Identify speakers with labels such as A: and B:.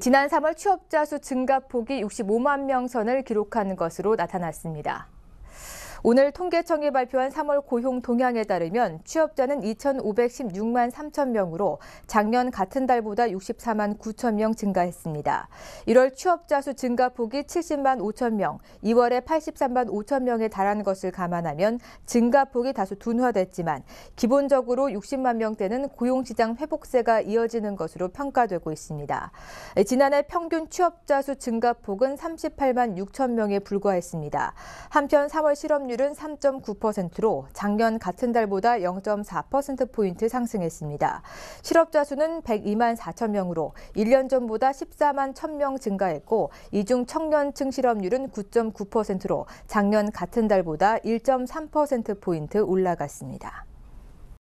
A: 지난 3월 취업자 수 증가폭이 65만 명 선을 기록한 것으로 나타났습니다. 오늘 통계청이 발표한 3월 고용 동향에 따르면 취업자는 2,516만 3천 명으로 작년 같은 달보다 64만 9천 명 증가했습니다. 1월 취업자 수 증가폭이 70만 5천 명, 2월에 83만 5천 명에 달한 것을 감안하면 증가폭이 다소 둔화됐지만 기본적으로 60만 명대는 고용시장 회복세가 이어지는 것으로 평가되고 있습니다. 지난해 평균 취업자 수 증가폭은 38만 6천 명에 불과했습니다. 한편 3월 실업률 수율은 3.9%로 작년 같은 달보다 0.4%포인트 상승했습니다. 실업자 수는 102만 4천 명으로 1년 전보다 14만 1천 명 증가했고 이 중 청년층 실업률은 9.9%로 작년 같은 달보다 1.3%포인트 올라갔습니다.